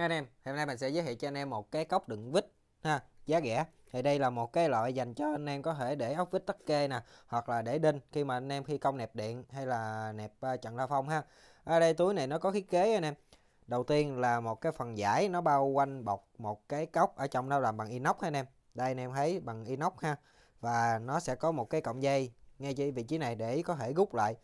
ha anh em hôm nay mình sẽ giới thiệu cho anh em một cái cốc đựng vít ha giá rẻ thì đây là một cái loại dành cho anh em có thể để ốc vít tắc kê nè hoặc là để đinh khi mà anh em khi công nẹp điện hay là nẹp uh, à, la phong ha ở đây túi này nó có thiết kế anh em đầu tiên là một cái phần vải nó bao quanh bọc một cái cốc ở trong nó làm bằng inox ha anh em đây anh em thấy bằng inox ha và nó sẽ có một cái cọng dây ngay vị trí này để có thể rút lại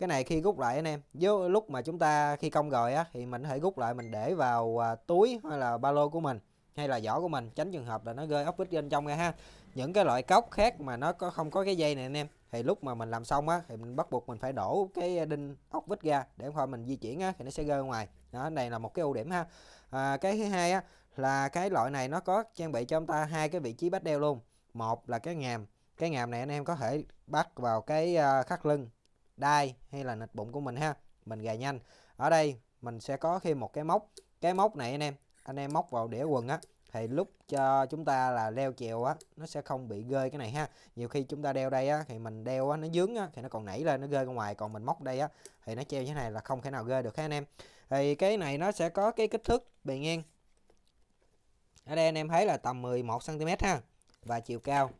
cái này khi rút lại anh em với lúc mà chúng ta khi công rồi á thì mình có thể rút lại mình để vào à, túi hay là ba lô của mình hay là giỏ của mình tránh trường hợp là nó rơi ốc vít bên trong ra ha những cái loại cốc khác mà nó có không có cái dây này anh em thì lúc mà mình làm xong á thì mình bắt buộc mình phải đổ cái đinh ốc vít ra để thôi mình di chuyển á thì nó sẽ rơi ngoài đó này là một cái ưu điểm ha à, cái thứ hai á là cái loại này nó có trang bị cho chúng ta hai cái vị trí bắt đeo luôn một là cái ngàm cái ngàm này anh em có thể bắt vào cái à, khắc lưng đai hay là nịch bụng của mình ha mình gài nhanh ở đây mình sẽ có thêm một cái móc cái móc này anh em anh em móc vào đĩa quần á thì lúc cho chúng ta là đeo chèo á nó sẽ không bị rơi cái này ha nhiều khi chúng ta đeo đây á thì mình đeo á nó dướng á thì nó còn nảy lên nó rơi ra ngoài còn mình móc đây á thì nó treo như thế này là không thể nào rơi được ha anh em thì cái này nó sẽ có cái kích thước bề ngang ở đây anh em thấy là tầm 11 cm ha và chiều cao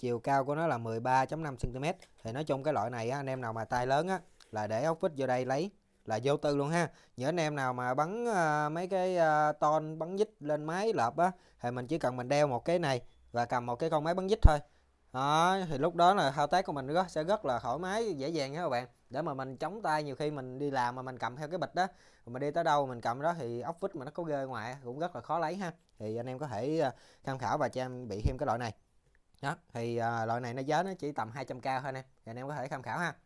chiều cao của nó là 13.5 cm thì nói chung cái loại này á, anh em nào mà tay lớn á là để ốc vít vô đây lấy là vô tư luôn ha nhớ anh em nào mà bắn à, mấy cái à, ton bắn dít lên máy lợp á thì mình chỉ cần mình đeo một cái này và cầm một cái con máy bắn dít thôi đó, thì lúc đó là thao tác của mình rất, sẽ rất là thoải mái dễ dàng các bạn để mà mình chống tay nhiều khi mình đi làm mà mình cầm theo cái bịch đó mình đi tới đâu mình cầm đó thì ốc vít mà nó có rơi ngoài cũng rất là khó lấy ha thì anh em có thể ờ, tham khảo và cho em bị thêm cái loại này đó thì uh, loại này nó giá nó chỉ tầm 200k thôi nè em anh em có thể tham khảo ha